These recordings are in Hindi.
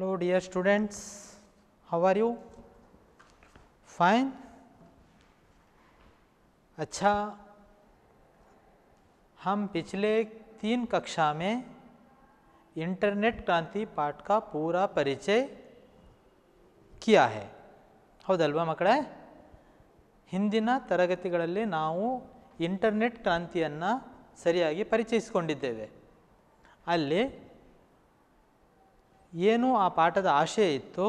hello dear students how are you fine अच्छा हम पिछले तीन कक्षा में इंटरनेट क्रांति पाठ का पूरा परिचय किया है हो दलवा मकड़े हिंदी तरगति ना इंटरनेट क्रांतिया सर परचय अली ಏನು ಆ ಪಾಠದ ಆಶಯ ಇತ್ತು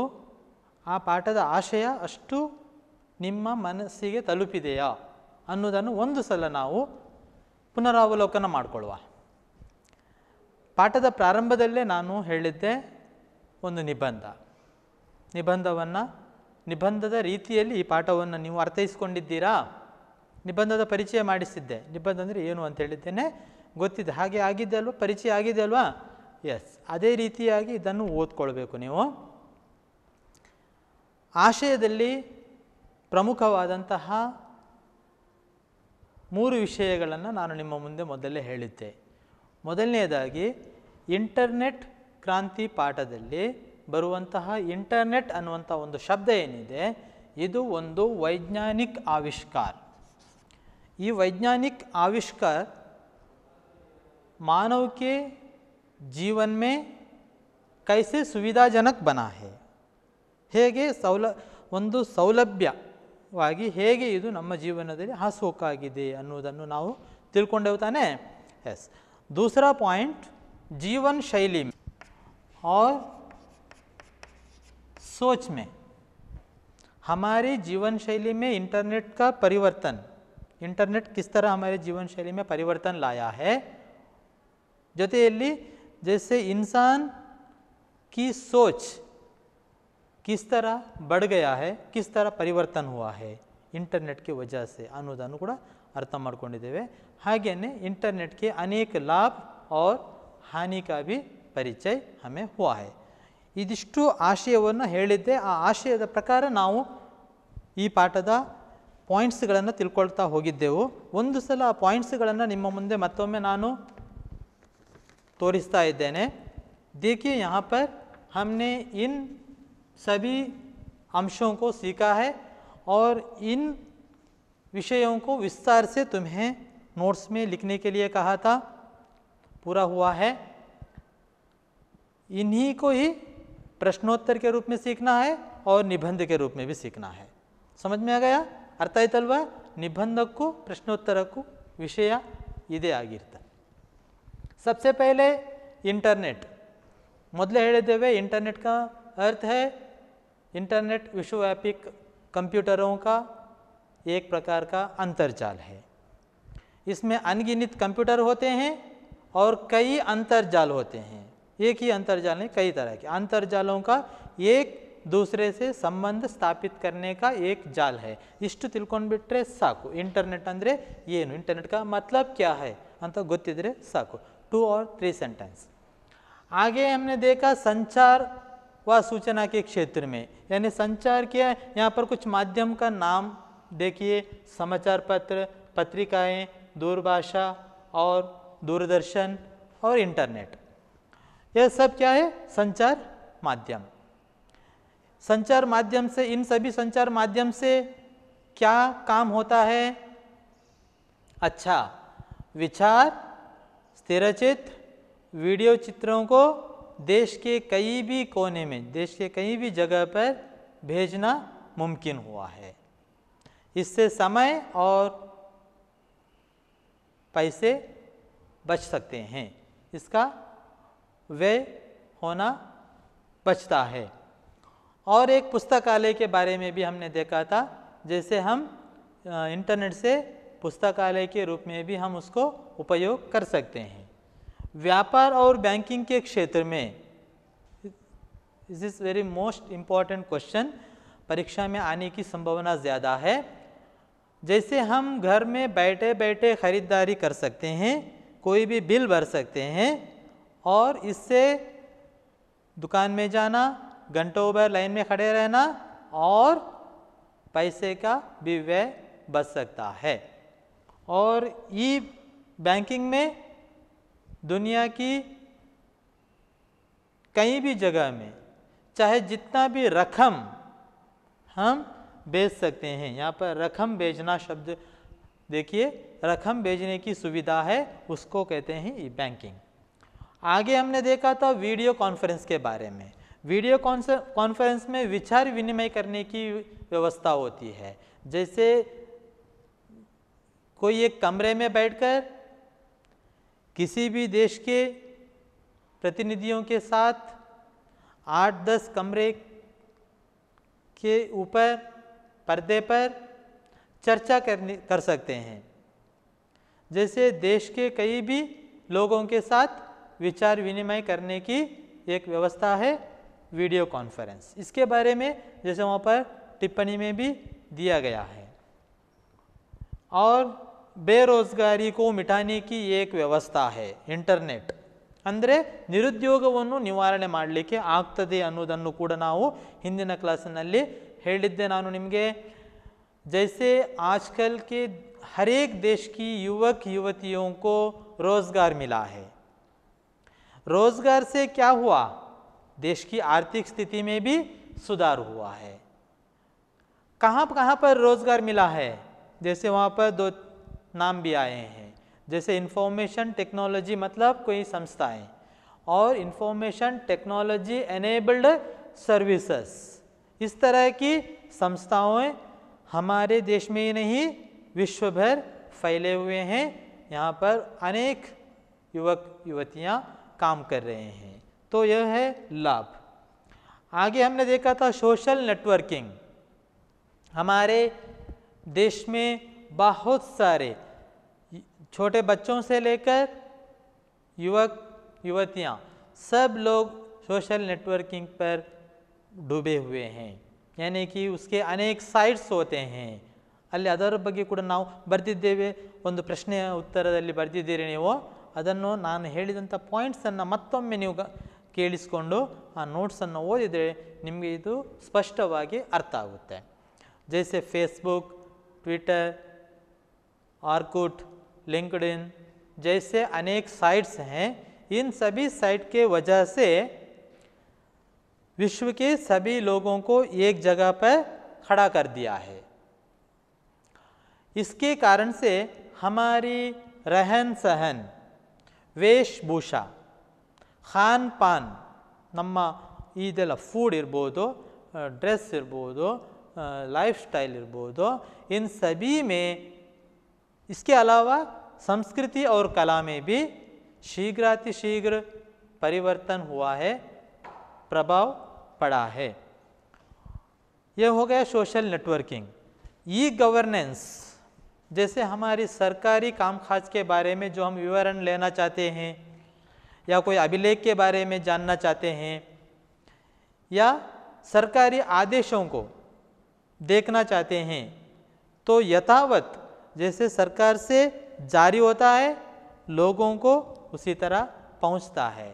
ಆ ಪಾಠದ ಆಶಯ ಅಷ್ಟು ನಿಮ್ಮ ಮನಸ್ಸಿಗೆ ತಲುಪಿದೆಯಾ ಅನ್ನೋದನ್ನು ಒಂದು ಸಲ ನಾವು ಪುನರಾವಲೋಕನ ಮಾಡಿಕೊಳ್ಳುವ ಪಾಠದ ಪ್ರಾರಂಭದಲ್ಲೇ ನಾನು ಹೇಳಿದ್ದೆ ಒಂದು ನಿಬಂಧ ನಿಬಂಧವನ್ನು ನಿಬಂಧದ ರೀತಿಯಲ್ಲಿ ಈ ಪಾಠವನ್ನು ನೀವು ಅರ್ಥೈಸ್ಕೊಂಡಿದ್ದೀರಾ ನಿಬಂಧದ ಪರಿಚಯ ಮಾಡಿಸಿದ್ದೆ ನಿಬಂಧ ಅಂದರೆ ಏನು ಅಂತ ಹೇಳಿದ್ದೇನೆ ಗೊತ್ತಿದೆ ಹಾಗೆ ಆಗಿದೆ ಅಲ್ವಾ ಪರಿಚಯ ಆಗಿದೆ ಅಲ್ವಾ ಎಸ್ ಅದೇ ರೀತಿಯಾಗಿ ಇದನ್ನು ಓದ್ಕೊಳ್ಬೇಕು ನೀವು ಆಶಯದಲ್ಲಿ ಪ್ರಮುಖವಾದಂತಹ ಮೂರು ವಿಷಯಗಳನ್ನು ನಾನು ನಿಮ್ಮ ಮುಂದೆ ಮೊದಲೇ ಹೇಳಿದ್ದೆ ಮೊದಲನೆಯದಾಗಿ ಇಂಟರ್ನೆಟ್ ಕ್ರಾಂತಿ ಪಾಠದಲ್ಲಿ ಬರುವಂತಹ ಇಂಟರ್ನೆಟ್ ಅನ್ನುವಂಥ ಒಂದು ಶಬ್ದ ಏನಿದೆ ಇದು ಒಂದು ವೈಜ್ಞಾನಿಕ ಆವಿಷ್ಕಾರ ಈ ವೈಜ್ಞಾನಿಕ ಆವಿಷ್ಕಾರ ಮಾನವಕ್ಕೆ ಜೀವನ ಮೇ कैसे ಸುವಿಧಾಜನಕ ಬನ ಹೇ ಹೇಗೆ ಸೌಲ ಒಂದು ಸೌಲಭ್ಯವಾಗಿ ಹೇಗೆ ಇದು ನಮ್ಮ ಜೀವನದಲ್ಲಿ ಹಾಸೋಕಾಗಿದೆ ಅನ್ನುವುದನ್ನು ನಾವು ತಿಳ್ಕೊಂಡೆವು ತಾನೇ ಎಸ್ ದೂಸರ ಪಾಯಿಂಟ್ ಜೀವನ ಶೈಲಿ और सोच में ಜೀವನ जीवन शैली में ಇಂಟರ್ನೆಟ್ का परिवर्तन इंटरनेट किस तरह हमारे जीवन शैली में परिवर्तन है ಜೊತೆಯಲ್ಲಿ ಜೈಸೆ इंसान की ಸೋಚ್ ಕಿಸ್ तरह बढ़ गया है किस ಥರ ಪರಿವರ್ತನ हुआ है ಇಂಟರ್ನೆಟ್ಗೆ ವಜಾ ಅನ್ನೋದನ್ನು ಕೂಡ ಅರ್ಥ ಮಾಡ್ಕೊಂಡಿದ್ದೇವೆ ಹಾಗೆಯೇ ಇಂಟರ್ನೆಟ್ಗೆ ಅನೇಕ ಲಾಭ और ಹಾನಿ ಭಿ ಪರಿಚಯ ಹಮೆ ಹುವಾ ಹೈ ಇದಿಷ್ಟು ಆಶಯವನ್ನು ಹೇಳಿದ್ದೆ ಆ ಆಶಯದ ಪ್ರಕಾರ ನಾವು ಈ ಪಾಠದ ಪಾಯಿಂಟ್ಸ್ಗಳನ್ನು ತಿಳ್ಕೊಳ್ತಾ ಹೋಗಿದ್ದೆವು ಒಂದು ಸಲ ಆ ಪಾಯಿಂಟ್ಸ್ಗಳನ್ನು ನಿಮ್ಮ ಮುಂದೆ ಮತ್ತೊಮ್ಮೆ ನಾನು तोरिस्ता देने देखिए यहाँ पर हमने इन सभी अंशों को सीखा है और इन विषयों को विस्तार से तुम्हें नोट्स में लिखने के लिए कहा था पूरा हुआ है इन्हीं को ही प्रश्नोत्तर के रूप में सीखना है और निबंध के रूप में भी सीखना है समझ में आ गया निबंधक को प्रश्नोत्तर को विषय ಇದೇ आगे सबसे पहले इंटरनेट ಮೊದಲೇ ಹೇಳಿದ್ದೇವೆ इंटरनेट का अर्थ है इंटरनेट विश्वव्यापी कंप्यूटरों का एक प्रकार का अंतरजाल है इसमें अनगिनित कंप्यूटर होते हैं और कई अंतरजाल होते हैं एक ही अंतरजाल नहीं कई तरह के अंतरजालों का एक दूसरे से संबंध स्थापित करने का एक जाल है इष्ट ಇಷ್ಟು ತಿಳ್ಕೊಂಡ್ಬಿಟ್ರೆ साकु इंटरनेट अंदर ಏನು इंटरनेट का मतलब क्या है अंत ಗೊತ್ತಿದ್ರೆ साकु टू और थ्री सेंटेंस आगे हमने देखा संचार व सूचना के क्षेत्र में यानी संचार किया यहाँ पर कुछ माध्यम का नाम देखिए समाचार पत्र पत्रिकाएं दूरभाषा और दूरदर्शन और इंटरनेट यह सब क्या है संचार माध्यम संचार माध्यम से इन सभी संचार माध्यम से क्या काम होता है अच्छा विचार तिरचित वीडियो चित्रों को देश के कई भी कोने में देश के कई भी जगह पर भेजना मुमकिन हुआ है इससे समय और पैसे बच सकते हैं इसका व्यय होना बचता है और एक पुस्तकालय के बारे में भी हमने देखा था जैसे हम इंटरनेट से पुस्तकालय के रूप में भी हम उसको उपयोग कर सकते हैं व्यापार और बैंकिंग के क्षेत्र में is is very most important question परीक्षा में आने की संभावना ज़्यादा है जैसे हम घर में बैठे बैठे खरीदारी कर सकते हैं कोई भी बिल भर सकते हैं और इससे दुकान में जाना घंटों भर लाइन में खड़े रहना और पैसे का भी व्यय बच सकता है और ई बैंकिंग में दुनिया की कहीं भी जगह में चाहे जितना भी रकम हम बेच सकते हैं यहाँ पर रकम बेचना शब्द देखिए रकम बेचने की सुविधा है उसको कहते हैं ई बैंकिंग आगे हमने देखा था वीडियो कॉन्फ्रेंस के बारे में वीडियो कॉन्फ्रेंस में विचार विनिमय करने की व्यवस्था होती है जैसे कोई एक कमरे में बैठकर किसी भी देश के प्रतिनिधियों के साथ आठ दस कमरे के ऊपर पर्दे पर चर्चा करने कर सकते हैं जैसे देश के कई भी लोगों के साथ विचार विनिमय करने की एक व्यवस्था है वीडियो कॉन्फ्रेंस इसके बारे में जैसे वहाँ पर टिप्पणी में भी दिया गया है और बेरोजगारी को मिटाने की एक व्यवस्था है इंटरनेट अंदर निरुद्योग निवारण मे आते हिंदी क्लास नानु निम्हे जैसे आजकल के हर एक देश की युवक युवतियों को रोजगार मिला है रोजगार से क्या हुआ देश की आर्थिक स्थिति में भी सुधार हुआ है कहाँ कहाँ पर रोजगार मिला है जैसे वहां पर दो नाम भी आए हैं जैसे इंफॉर्मेशन टेक्नोलॉजी मतलब कोई संस्थाएं और इंफॉर्मेशन टेक्नोलॉजी एनेबल्ड सर्विसेस इस तरह की संस्थाओं हमारे देश में ही नहीं विश्व भर फैले हुए हैं यहाँ पर अनेक युवक युवतियाँ काम कर रहे हैं तो यह है लाभ आगे हमने देखा था सोशल नेटवर्किंग हमारे देश में बहुत सारे छोटे बच्चों से लेकर युवक युवतियां सब लोग सोशल नेटवर्किंग पर डूबे हुए हैं यानी कि उसके ಅನೇಕ ಸೈಟ್ಸ್ ಹೋತೆ हैं ಅಲ್ಲಿ ಅದರ ಬಗ್ಗೆ ಕೂಡ ನಾವು ಬರೆದಿದ್ದೇವೆ ಒಂದು ಪ್ರಶ್ನೆಯ ಉತ್ತರದಲ್ಲಿ ಬರೆದಿದ್ದೀರಿ ನೀವು ಅದನ್ನು ನಾನು ಹೇಳಿದಂಥ ಪಾಯಿಂಟ್ಸನ್ನು ಮತ್ತೊಮ್ಮೆ ನೀವು ಕೇಳಿಸಿಕೊಂಡು ಆ ನೋಟ್ಸನ್ನು ಓದಿದರೆ ನಿಮಗೆ ಇದು ಸ್ಪಷ್ಟವಾಗಿ ಅರ್ಥ ಆಗುತ್ತೆ ಜೈಸೆ ಫೇಸ್ಬುಕ್ ಟ್ವಿಟರ್ आरकुट लिंकडिन जैसे अनेक साइट्स हैं इन सभी साइट के वजह से विश्व के सभी लोगों को एक जगह पर खड़ा कर दिया है इसके कारण से हमारी रहन सहन वेशभूषा खान पान ನಮ್ಮ ಇದೆಲ್ಲ फूड ಇರ್ಬೋದು ड्रेस ಇರ್ಬೋದು लाइफ स्टाइल ಇರ್ಬೋದು इन सभी में इसके अलावा संस्कृति और कला में भी शीघ्रातिशीघ्र परिवर्तन हुआ है प्रभाव पड़ा है यह हो गया सोशल नेटवर्किंग ई गवर्नेंस जैसे हमारी सरकारी कामकाज के बारे में जो हम विवरण लेना चाहते हैं या कोई अभिलेख के बारे में जानना चाहते हैं या सरकारी आदेशों को देखना चाहते हैं तो यथावत जैसे सरकार से जारी होता है लोगों को उसी तरह पहुंचता है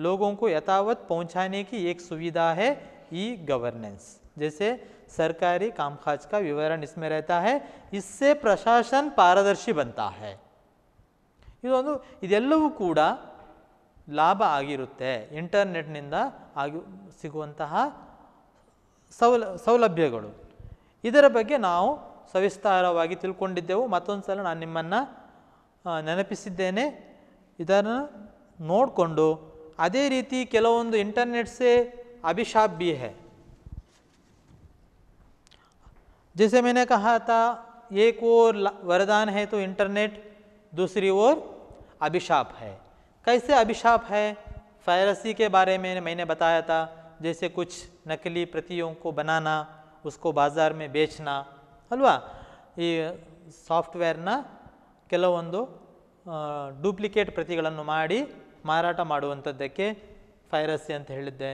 लोगों को यथावत पहुंचाने की एक सुविधा है ई गवर्नेंस जैसे सरकारी कामकाज का विवरण इसमें रहता है इससे प्रशासन पारदर्शी बनता है ಇದೊಂದು कूड़ा लाभ आगे इंटरनेट आगे ಆಗಿ सौलभ्यू ಸೌಲ ना सविस्तार मत सल ಸಲ ನಾನು ನಿಮ್ಮನ್ನು ನೆನಪಿಸಿದ್ದೇನೆ ಇದನ್ನು ನೋಡಿಕೊಂಡು ಅದೇ ರೀತಿ ಕೆಲವೊಂದು अभिशाप भी है जैसे मैंने कहा था एक ओर वरदान है तो इंटरनेट दूसरी ओर अभिशाप है कैसे अभिशाप है फायरसी के बारे में मैंने बताया था जैसे कुछ नकली प्रतियों को बनाना उसको बाज़ार में बेचना ಅಲ್ವಾ ಈ ಸಾಫ್ಟ್ವೇರ್ನ ಕೆಲವೊಂದು ಡೂಪ್ಲಿಕೇಟ್ ಪ್ರತಿಗಳನ್ನು ಮಾಡಿ ಮಾರಾಟ ಮಾಡುವಂಥದ್ದಕ್ಕೆ ಫೈರಸಿ ಅಂತ ಹೇಳಿದ್ದೆ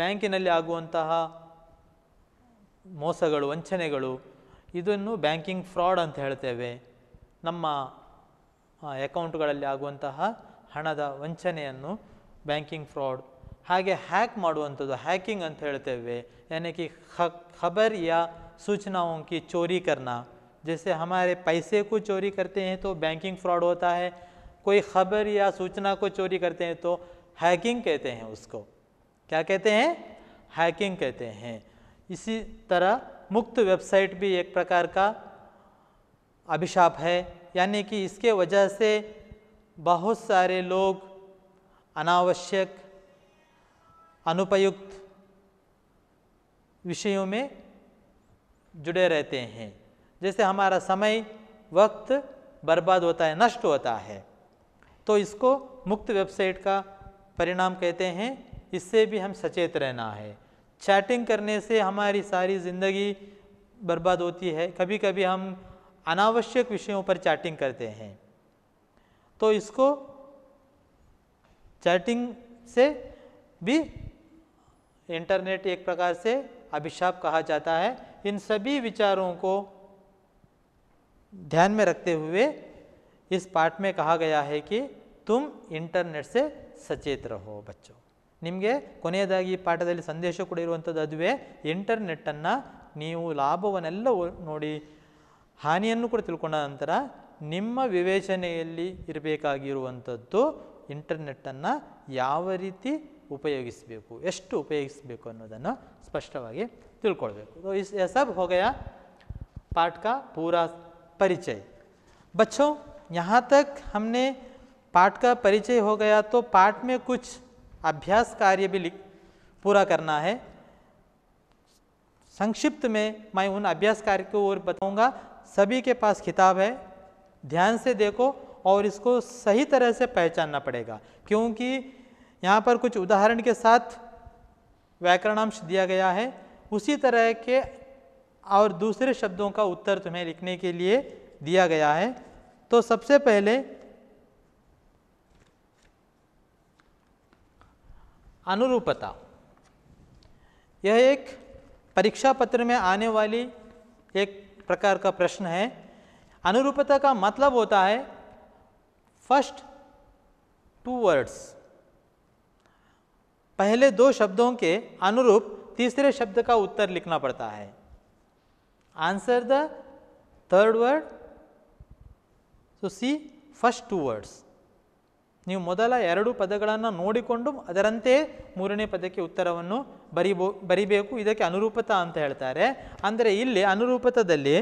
ಬ್ಯಾಂಕಿನಲ್ಲಿ ಆಗುವಂತಹ ಮೋಸಗಳು ವಂಚನೆಗಳು ಇದನ್ನು ಬ್ಯಾಂಕಿಂಗ್ ಫ್ರಾಡ್ ಅಂತ ಹೇಳ್ತೇವೆ ನಮ್ಮ ಅಕೌಂಟ್ಗಳಲ್ಲಿ ಆಗುವಂತಹ ಹಣದ ವಂಚನೆಯನ್ನು ಬ್ಯಾಂಕಿಂಗ್ ಫ್ರಾಡ್ ಹಾಗೆ ಹ್ಯಾಕ್ ಮಾಡುವಂಥದ್ದು ಹ್ಯಾಕಿಂಗ್ ಅಂತ ಹೇಳ್ತೇವೆ ಯಾನಕಿ ಖಬರ್ ಯಾ सूचनाओं की चोरी करना जैसे हमारे पैसे को चोरी करते हैं तो बैंकिंग फ्रॉड होता है कोई खबर या सूचना को चोरी करते हैं तो हैकिंग कहते हैं उसको क्या कहते हैं हैकिंग कहते हैं इसी तरह मुक्त वेबसाइट भी एक प्रकार का अभिशाप है यानी कि इसके वजह से बहुत सारे लोग अनावश्यक अनुपयुक्त विषयों में जुड़े रहते हैं जैसे हमारा समय वक्त बर्बाद होता है नष्ट होता है तो इसको मुक्त वेबसाइट का परिणाम कहते हैं इससे भी हम सचेत रहना है चैटिंग करने से हमारी सारी ज़िंदगी बर्बाद होती है कभी कभी हम अनावश्यक विषयों पर चैटिंग करते हैं तो इसको चैटिंग से भी इंटरनेट एक प्रकार से अभिशाप कहा जाता है इन सभी विचारों को ध्यान में रखते हुए इस पाठ में कहा गया है कि ತುಮ್ ಇಂಟರ್ನೆಟ್ಸೆ से ಸಚೇತ रहो बच्चों ನಿಮಗೆ ಕೊನೆಯದಾಗಿ ಈ ಪಾಠದಲ್ಲಿ ಸಂದೇಶ ಕೂಡ ಇರುವಂಥದ್ದು ಅದುವೇ ಇಂಟರ್ನೆಟ್ಟನ್ನು ನೀವು ಲಾಭವನ್ನೆಲ್ಲ ನೋಡಿ ಹಾನಿಯನ್ನು ಕೂಡ ತಿಳ್ಕೊಂಡ ನಂತರ ನಿಮ್ಮ ವಿವೇಚನೆಯಲ್ಲಿ ಇರಬೇಕಾಗಿರುವಂಥದ್ದು ಇಂಟರ್ನೆಟ್ಟನ್ನು ಯಾವ ರೀತಿ ಉಪಯೋಗಿಸಬೇಕು ಎಷ್ಟು ಉಪಯೋಗಿಸಬೇಕು ಅನ್ನೋದನ್ನು ಸ್ಪಷ್ಟವಾಗಿ ತಿಳ್ಕೊಳ್ಬೇಕು तो इस यह सब हो गया पाठ का पूरा परिचय बच्चों यहाँ तक हमने पाठ का परिचय हो गया तो पाठ में कुछ अभ्यास कार्य भी लिख पूरा करना है संक्षिप्त में मैं उन अभ्यास कार्य को और बताऊंगा सभी के पास किताब है ध्यान से देखो और इसको सही तरह से पहचानना पड़ेगा क्योंकि यहाँ पर कुछ उदाहरण के साथ व्याकरणांश दिया गया है उसी तरह के और दूसरे शब्दों का उत्तर तुम्हें लिखने के लिए दिया गया है तो सबसे पहले अनुरूपता यह एक परीक्षा पत्र में आने वाली एक प्रकार का प्रश्न है अनुरूपता का मतलब होता है फर्स्ट टू वर्ड्स पहले दो शब्दों के अनुरूप तीसरे शब्द का उत्तर लिखना पड़ता है answer the third word so see first two words ನೀವು ಮೊದಲ ಎರಡು ಪದಗಳನ್ನು ನೋಡಿಕೊಂಡು ಅದರಂತೆ ಮೂರನೇ ಪದಕ್ಕೆ ಉತ್ತರವನ್ನು ಬರಿಬೋ ಬರಿಬೇಕು ಇದಕ್ಕೆ ಅನುರೂಪತ ಅಂತ ಹೇಳ್ತಾರೆ ಅಂದರೆ ಇಲ್ಲಿ ಅನುರೂಪತದಲ್ಲಿ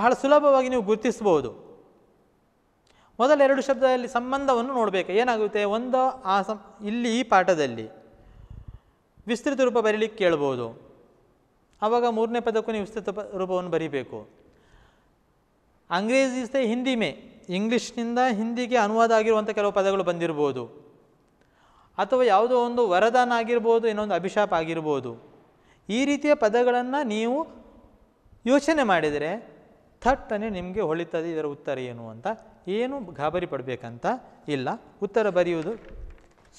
ಬಹಳ ಸುಲಭವಾಗಿ ನೀವು ಗುರುತಿಸಬಹುದು ಮೊದಲ ಎರಡು ಶಬ್ದದಲ್ಲಿ ಸಂಬಂಧವನ್ನು ನೋಡಬೇಕು ಏನಾಗುತ್ತೆ ಒಂದು ಆ ಸಂ ಇಲ್ಲಿ ಈ ಪಾಠದಲ್ಲಿ ವಿಸ್ತೃತ ರೂಪ ಬರೀಲಿಕ್ಕೆ ಕೇಳ್ಬೋದು ಆವಾಗ ಮೂರನೇ ಪದಕ್ಕೂ ನೀವು ವಿಸ್ತೃತ ರೂಪವನ್ನು ಬರೀಬೇಕು ಅಂಗ್ರೇಜಿಸ್ತೆ ಹಿಂದಿ ಮೇ ಇಂಗ್ಲೀಷ್ನಿಂದ ಹಿಂದಿಗೆ ಅನುವಾದ ಆಗಿರುವಂಥ ಕೆಲವು ಪದಗಳು ಬಂದಿರ್ಬೋದು ಅಥವಾ ಯಾವುದೋ ಒಂದು ವರದಾನ ಆಗಿರ್ಬೋದು ಇನ್ನೊಂದು ಅಭಿಶಾಪ ಆಗಿರ್ಬೋದು ಈ ರೀತಿಯ ಪದಗಳನ್ನು ನೀವು ಯೋಚನೆ ಮಾಡಿದರೆ ಥಟ್ಟನೆ ನಿಮಗೆ ಹೊಳಿತದೆ ಇದರ ಉತ್ತರ ಏನು ಅಂತ ಏನು ಗಾಬರಿ ಪಡಬೇಕಂತ ಇಲ್ಲ ಉತ್ತರ ಬರೆಯುವುದು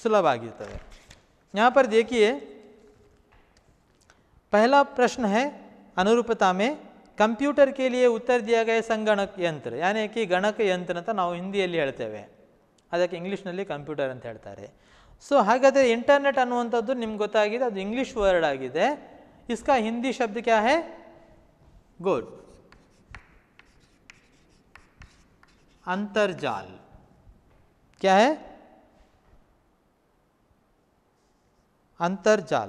ಸುಲಭ ಆಗಿರ್ತದೆ पहला प्रश्न है अनुरूपता में कंप्यूटर के लिए उत्तर दिया गया संगणक यंत्र यानी कि गणक यंत्रन ಅಂತ ನಾವು ಹಿಂದಿ ಇಲ್ಲಿ ಹೇಳ್ತೇವೆ ಅದಕ್ಕೆ ಇಂಗ್ಲಿಷ್ ನಲ್ಲಿ ಕಂಪ್ಯೂಟರ್ ಅಂತ ಹೇಳ್ತಾರೆ ಸೋ ಹಾಗಾದರೆ ಇಂಟರ್ನೆಟ್ ಅನ್ನುವಂತದ್ದು ನಿಮಗೆ ಗೊತ್ತಾಗಿದೆ ಅದು ಇಂಗ್ಲಿಷ್ ವರ್ಡ್ ಆಗಿದೆ इसका हिंदी शब्द क्या है गुड ಅಂತರ್ಜಾಲ क्या है ಅಂತರ್ಜಾಲ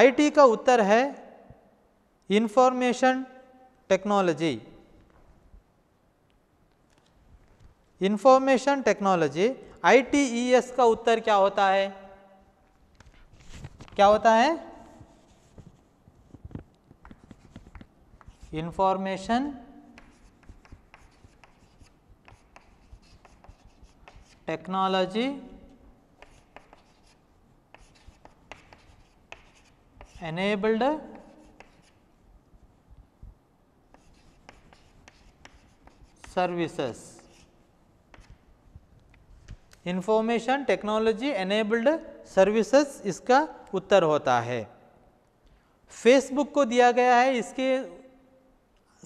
आईटी का उत्तर है information technology information technology ITES का उत्तर क्या होता है क्या होता है information technology enabled services information technology enabled services इसका उत्तर होता है फेसबुक को दिया गया है इसके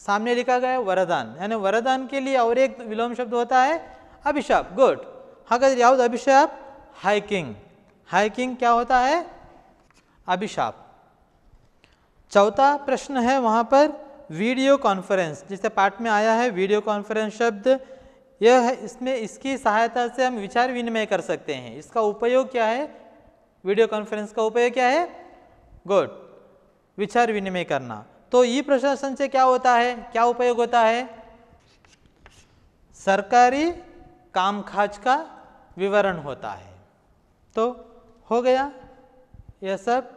सामने लिखा गया है वरदान यानी वरदान के लिए और एक विलोम शब्द होता है अभिशाप गुड हागाದ್ರೆ ಯಾವುದು ಅಭಿಶಾಪ್ हाइकिंग हाइकिंग क्या होता है अभिशाप चौथा प्रश्न है वहाँ पर वीडियो कॉन्फ्रेंस जिसे पाठ में आया है वीडियो कॉन्फ्रेंस शब्द यह इसमें इसकी सहायता से हम विचार विनिमय कर सकते हैं इसका उपयोग क्या है वीडियो कॉन्फ्रेंस का उपयोग क्या है गुड विचार विनिमय करना तो ई प्रशासन से क्या होता है क्या उपयोग होता है सरकारी कामकाज का विवरण होता है तो हो गया यह सब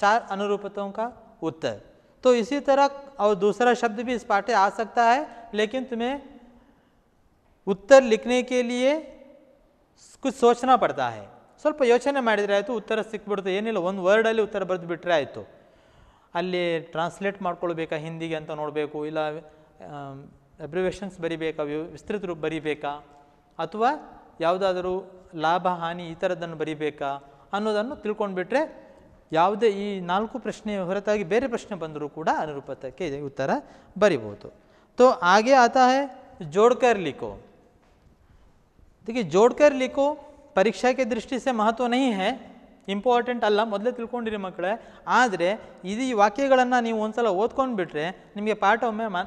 चार अनुरूपतों का उत्तर तो इसी तरह और दूसरा शब्द भी इस पाठे आ सकता है लेकिन तुम्हें उत्तर लिखने के लिए कुछ सोचना पड़ता है ಸ್ವಲ್ಪ ಯೋಚನೆ ಮಾಡಿದರೆ ಆಯಿತು ಉತ್ತರ ಸಿಕ್ಬಿಡ್ತು ಏನಿಲ್ಲ ಒಂದು ವರ್ಡಲ್ಲಿ ಉತ್ತರ ಬರೆದು ಬಿಟ್ಟರೆ ಆಯಿತು ಅಲ್ಲಿ ಟ್ರಾನ್ಸ್ಲೇಟ್ ಮಾಡ್ಕೊಳ್ಬೇಕಾ ಹಿಂದಿಗೆ ಅಂತ ನೋಡಬೇಕು ಇಲ್ಲ ಅಬ್ರಿವೇಷನ್ಸ್ ಬರಿಬೇಕಾ ವಿಸ್ತೃತ ರೂಪ ಬರಿಬೇಕಾ ಅಥವಾ ಯಾವುದಾದರೂ ಲಾಭ ಹಾನಿ ಈ ಥರದ್ದನ್ನು ಬರಿಬೇಕಾ ಅನ್ನೋದನ್ನು ತಿಳ್ಕೊಂಡ್ಬಿಟ್ರೆ ಯಾವುದೇ ಈ ನಾಲ್ಕು ಪ್ರಶ್ನೆ ಹೊರತಾಗಿ ಬೇರೆ ಪ್ರಶ್ನೆ ಬಂದರೂ ಕೂಡ ಅನುರೂಪತಕ್ಕೆ ಉತ್ತರ ಬರಿಬೋದು ತೋ ಹಾಗೆ ಆತ है जोड़कर लिखो देखिए जोड़कर लिखो ಪರೀಕ್ಷಾ ದೃಷ್ಟಿ ಮಹತ್ವ ನೀ ಹೇ ಇಂಪಾರ್ಟೆಂಟ್ ಅಲ್ಲ ಮೊದಲೇ ತಿಳ್ಕೊಂಡಿರಿ ಮಕ್ಕಳೇ ಆದರೆ ಇದು ಈ ವಾಕ್ಯಗಳನ್ನು ನೀವು ಒಂದು ಸಲ ಬಿಟ್ಟರೆ ನಿಮಗೆ ಪಾಠ ಒಮ್ಮೆ ಮಾ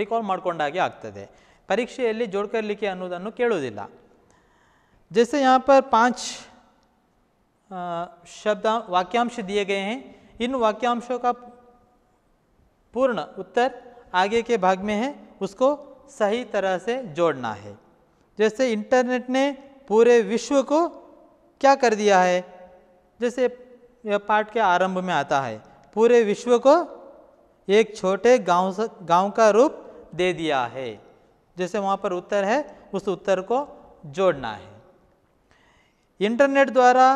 ರಿಕಾಲ್ ಮಾಡ್ಕೊಂಡಾಗೆ ಆಗ್ತದೆ ಪರೀಕ್ಷೆಯಲ್ಲಿ ಜೋಡ್ಕರ್ ಜೋಡ್ಕರ್ಲಿಕ್ಕೆ ಅನ್ನೋದನ್ನು ಕೇಳೋದಿಲ್ಲ ಜೆಸೆ ಯಾಪರ್ ಪಾಂಚ್ शब्द वाक्यांश दिए गए हैं इन वाक्यांशों का पूर्ण उत्तर आगे के भाग में है उसको सही तरह से जोड़ना है जैसे इंटरनेट ने पूरे विश्व को क्या कर दिया है जैसे यह पाठ के आरंभ में आता है पूरे विश्व को एक छोटे गांव गांव का रूप दे दिया है जैसे वहाँ पर उत्तर है उस उत्तर को जोड़ना है इंटरनेट द्वारा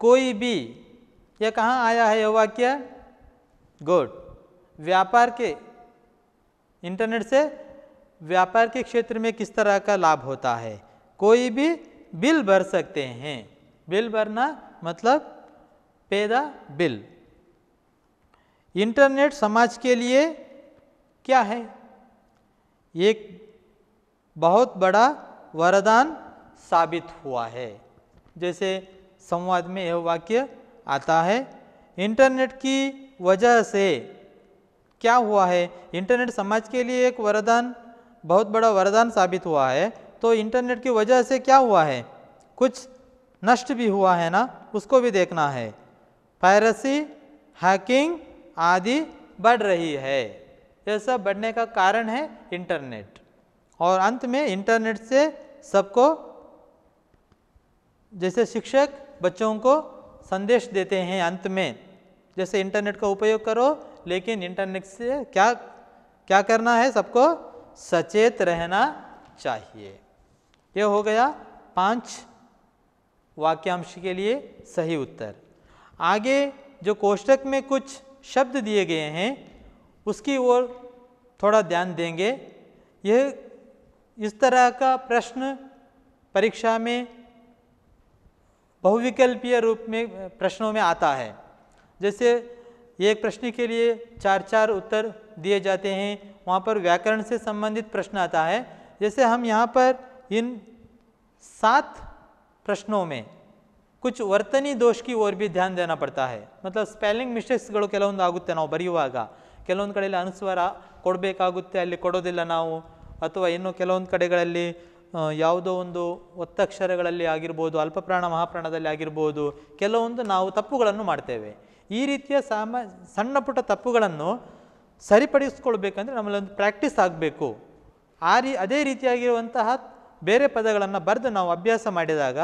कोई भी ये कहाँ आया है यह वाक्य गुड व्यापार के इंटरनेट से व्यापार के क्षेत्र में किस तरह का लाभ होता है कोई भी बिल भर सकते हैं बिल भरना मतलब पैदा बिल इंटरनेट समाज के लिए क्या है एक बहुत बड़ा वरदान साबित हुआ है जैसे संवाद में यह वाक्य आता है इंटरनेट की वजह से क्या हुआ है इंटरनेट समाज के लिए एक वरदान बहुत बड़ा वरदान साबित हुआ है तो इंटरनेट की वजह से क्या हुआ है कुछ नष्ट भी हुआ है ना उसको भी देखना है पायरसी हैकिंग आदि बढ़ रही है यह सब बढ़ने का कारण है इंटरनेट और अंत में इंटरनेट से सबको जैसे शिक्षक बच्चों को संदेश देते हैं अंत में जैसे इंटरनेट का उपयोग करो लेकिन इंटरनेट से क्या क्या करना है सबको सचेत रहना चाहिए यह हो गया पांच वाक्यांश के लिए सही उत्तर आगे जो कोष्टक में कुछ शब्द दिए गए हैं उसकी ओर थोड़ा ध्यान देंगे यह इस तरह का प्रश्न परीक्षा में बहुविकल्पीय रूप में प्रश्नों में आता है जैसे एक प्रश्न के लिए चार चार उत्तर दिए जाते हैं वहाँ पर व्याकरण से संबंधित प्रश्न आता है जैसे हम यहाँ पर इन सात प्रश्नों में कुछ वर्तनी दोष की ओर भी ध्यान देना पड़ता है मतलब स्पेलिंग मिस्टेक्स आगते ना ನಾವು के कड़े अनुस्वर को अल्ली ಅಲ್ಲಿ ಕೊಡೋದಿಲ್ಲ ನಾವು ಅಥವಾ ಯಾವುದೋ ಒಂದು ಒತ್ತಕ್ಷರಗಳಲ್ಲಿ ಆಗಿರ್ಬೋದು ಅಲ್ಪಪ್ರಾಣ ಮಹಾಪ್ರಾಣದಲ್ಲಿ ಆಗಿರ್ಬೋದು ಕೆಲವೊಂದು ನಾವು ತಪ್ಪುಗಳನ್ನು ಮಾಡ್ತೇವೆ ಈ ರೀತಿಯ ಸಾಮ ಸಣ್ಣ ಪುಟ್ಟ ತಪ್ಪುಗಳನ್ನು ಸರಿಪಡಿಸ್ಕೊಳ್ಬೇಕಂದ್ರೆ ನಮ್ಮಲ್ಲಿ ಒಂದು ಪ್ರಾಕ್ಟೀಸ್ ಆಗಬೇಕು ಆ ರೀ ಅದೇ ರೀತಿಯಾಗಿರುವಂತಹ ಬೇರೆ ಪದಗಳನ್ನು ಬರೆದು ನಾವು ಅಭ್ಯಾಸ ಮಾಡಿದಾಗ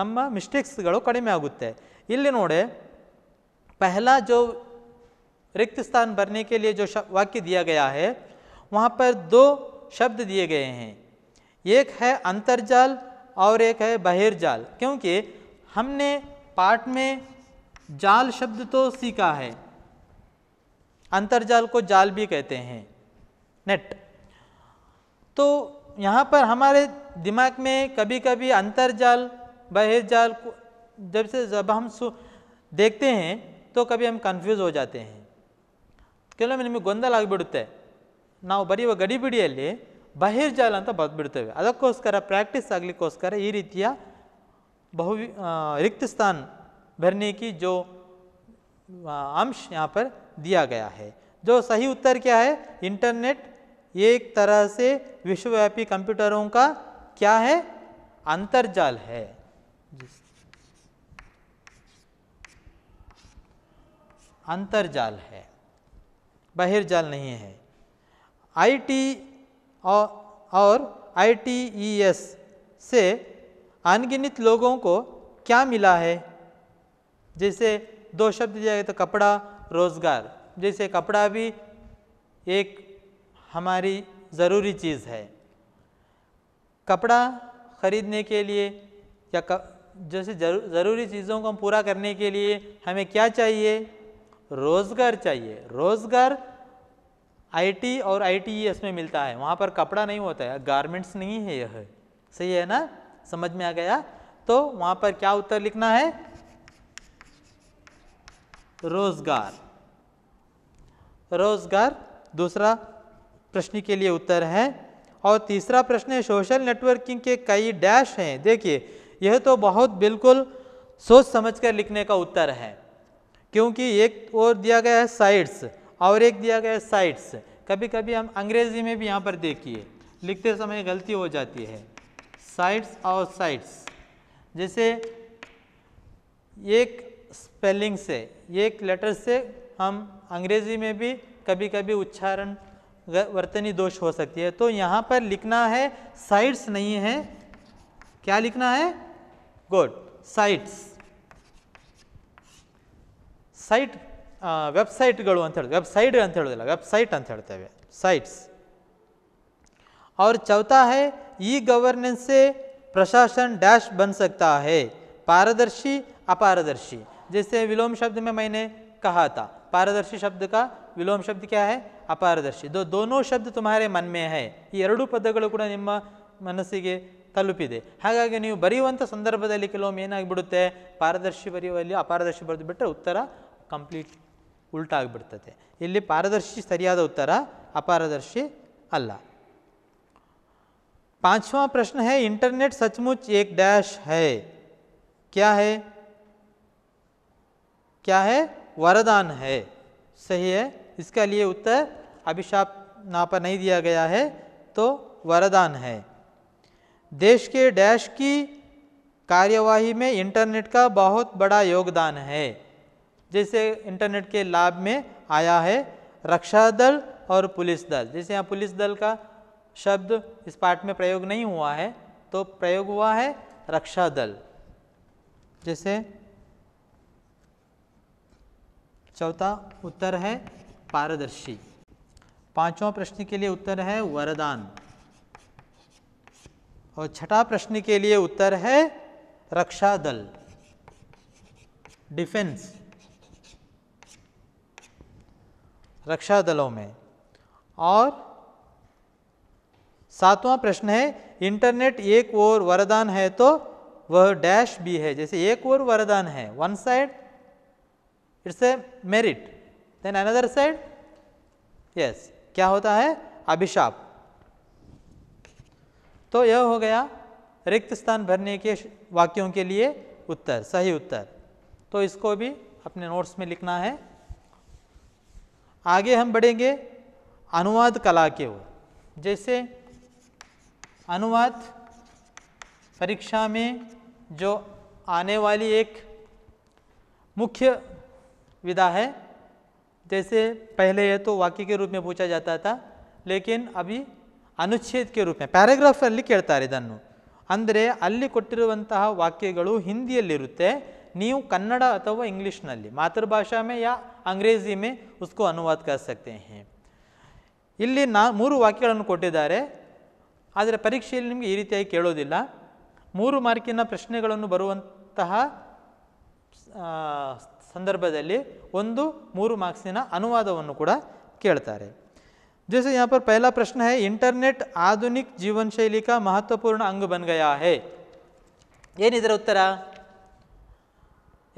ನಮ್ಮ ಮಿಸ್ಟೇಕ್ಸ್ಗಳು ಕಡಿಮೆ ಆಗುತ್ತೆ ಇಲ್ಲಿ ನೋಡಿ ಪಹಲಾ ಜೋ रिक्त स्थान भरने ಜೋ ಶ ವಾಕ್ಯ वाक्य दिया गया है ಶಬ್ದ पर दो शब्द दिए गए एक है अंतर्जाल और एक है बहिर्जाल क्योंकि हमने पाठ में जाल शब्द तो सीखा है अंतर्जाल को जाल भी कहते हैं नेट तो यहाँ पर हमारे दिमाग में कभी कभी अंतर्जाल बहिर्जाल जब से जब हम देखते हैं तो कभी हम कंफ्यूज हो जाते हैं मैंने गोंदल ಕೆಲವೊಮ್ಮೆ ना ಗೊಂದಲ ಆಗಿಬಿಡುತ್ತೆ गड़ी बिड़ी ಗಡಿಬಿಡಿಯಲ್ಲಿ बहिर्जाल अंत ಬದ್ಬಿಡ್ತೇವೆ ಅದಕ್ಕೋಸ್ಕರ ಪ್ರಾಕ್ಟೀಸ್ ಆಗಲಿಕ್ಕೋಸ್ಕರ ಈ ರೀತಿಯ रिक्त स्थान भरने की जो अंश यहाँ पर दिया गया है जो सही उत्तर क्या है इंटरनेट एक तरह से विश्वव्यापी कंप्यूटरों का क्या है अंतरजाल है अंतरजाल है बहिर्जाल नहीं है आईटी और, ई एस e से अनगिनत लोगों को क्या मिला है जैसे दो शब्द दिया तो कपड़ा रोज़गार जैसे कपड़ा भी एक हमारी ज़रूरी चीज़ है कपड़ा ख़रीदने के लिए या जैसे ज़रूरी चीज़ों को हम पूरा करने के लिए हमें क्या चाहिए रोज़गार चाहिए रोज़गार आईटी और आईटीईएस e में मिलता है वहाँ पर कपड़ा नहीं होता है गारमेंट्स नहीं है यह सही है ना समझ में आ गया तो वहाँ पर क्या उत्तर लिखना है रोजगार रोजगार दूसरा प्रश्न के लिए उत्तर है और तीसरा प्रश्न है सोशल नेटवर्किंग के कई डैश हैं देखिए यह तो बहुत बिल्कुल सोच समझकर लिखने का उत्तर है क्योंकि एक और दिया गया है साइट्स और एक दिया गया है साइट्स कभी कभी हम अंग्रेजी में भी यहाँ पर देखिए लिखते समय गलती हो जाती है साइट्स और साइट्स जैसे एक स्पेलिंग से एक लेटर से हम अंग्रेजी में भी कभी कभी उच्चारण वर्तनी दोष हो सकती है तो यहाँ पर लिखना है साइट्स नहीं है क्या लिखना है गुड साइट्स साइट ವೆಬ್ಸೈಟ್ಗಳು ಅಂತ ಹೇಳಿ ವೆಬ್ಸೈಟ್ ಅಂತ ಹೇಳೋದಿಲ್ಲ ವೆಬ್ಸೈಟ್ ಅಂತ ಹೇಳ್ತೇವೆ ಸೈಟ್ಸ್ ಅವ್ರ ಚೌತಾ ಹೇ ಇ ಗವರ್ನೆನ್ಸೇ ಪ್ರಶಾಸನ್ ಡ್ಯಾಶ್ ಬನ್ ಸಕ್ತಾ ಹೇ ಪಾರದರ್ಶಿ ಅಪಾರದರ್ಶಿ ಜೈಸೆ ವಿಲೋಮ ಶಬ್ದ ಮೇ ಮೈನೆ मैंने ಪಾರದರ್ಶಿ था ಶಬ್ದ ಕಾ ವಿಲೋಮ ಶಬ್ದ ಕ್ಯಾ ಹೇ ಅಪಾರದರ್ಶಿ ದೋ ದೋನೋ ಶಬ್ದ ತುಮಾರೇ ಮನ್ಮೆ ಹೇ ಈ ಎರಡೂ ಪದಗಳು ಕೂಡ ನಿಮ್ಮ ಮನಸ್ಸಿಗೆ ತಲುಪಿದೆ ಹಾಗಾಗಿ ನೀವು ಬರೆಯುವಂಥ ಸಂದರ್ಭದಲ್ಲಿ ಕೆಲವೊಮ್ಮೆ ಏನಾಗಿಬಿಡುತ್ತೆ ಪಾರದರ್ಶಿ ಬರೆಯುವಲ್ಲಿ ಅಪಾರದರ್ಶಿ ಬರೆದು ಬಿಟ್ಟರೆ ಉತ್ತರ ಕಂಪ್ಲೀಟ್ ಉಲ್ಟಾಗ್ಬಿಡ್ತದೆ ಇಲ್ಲಿ पारदर्शी सरिया उत्तर अपारदर्शी अल पांचवा प्रश्न है इंटरनेट सचमुच एक डैश है क्या है क्या है वरदान है सही है इसका लिए उत्तर अभिशाप नापा नहीं दिया गया है तो वरदान है देश के डैश की कार्यवाही में इंटरनेट का बहुत बड़ा योगदान है जैसे इंटरनेट के लाभ में आया है रक्षा दल और पुलिस दल जैसे यहाँ पुलिस दल का शब्द इस पाठ में प्रयोग नहीं हुआ है तो प्रयोग हुआ है रक्षा दल जैसे चौथा उत्तर है पारदर्शी पांचवा प्रश्न के लिए उत्तर है वरदान और छठा प्रश्न के लिए उत्तर है रक्षा दल डिफेंस रक्षा दलों में और सातवां प्रश्न है इंटरनेट एक और वरदान है तो वह डैश भी है जैसे एक और वरदान है one side it's a merit then another side yes क्या होता है अभिशाप तो यह हो गया रिक्त स्थान भरने के वाक्यों के लिए उत्तर सही उत्तर तो इसको भी अपने नोट्स में लिखना है आगे हम बढ़ेंगे अनुवाद कला के ओर जैसे अनुवाद परीक्षा में जो आने वाली एक मुख्य विधा है जैसे पहले यह तो वाक्य के रूप में पूछा जाता था लेकिन अभी अनुच्छेद के रूप में पैराग्राफ ಪ್ಯಾರಾಗ್ರಾಫಲ್ಲಿ ಕೇಳ್ತಾರೆ ಇದನ್ನು अंदर अली ಕೊಟ್ಟಿರುವಂತಹ ವಾಕ್ಯಗಳು हिंदी ನೀವು ಕನ್ನಡ ಅಥವಾ ಇಂಗ್ಲೀಷ್ನಲ್ಲಿ ಮಾತೃಭಾಷಾ ಮೇ ಯಾ ಅಂಗ್ರೇಜಿ ಮೇ ಉಸ್ಕೋ ಅನುವಾದ ಕರ್ ಇಲ್ಲಿ ನಾ ಮೂರು ವಾಕ್ಯಗಳನ್ನು ಕೊಟ್ಟಿದ್ದಾರೆ ಆದರೆ ಪರೀಕ್ಷೆಯಲ್ಲಿ ನಿಮಗೆ ಈ ರೀತಿಯಾಗಿ ಕೇಳೋದಿಲ್ಲ ಮೂರು ಮಾರ್ಕಿನ ಪ್ರಶ್ನೆಗಳನ್ನು ಬರುವಂತಹ ಸಂದರ್ಭದಲ್ಲಿ ಒಂದು ಮೂರು ಮಾರ್ಕ್ಸಿನ ಅನುವಾದವನ್ನು ಕೂಡ ಕೇಳ್ತಾರೆ ಜೊತೆ ಯಾವ ಪಹಲ ಪ್ರಶ್ನೆ ಹೇ ಇಂಟರ್ನೆಟ್ ಆಧುನಿಕ आधुनिक जीवन शैली का महत्वपूर्ण अंग ಏನಿದರ ಉತ್ತರ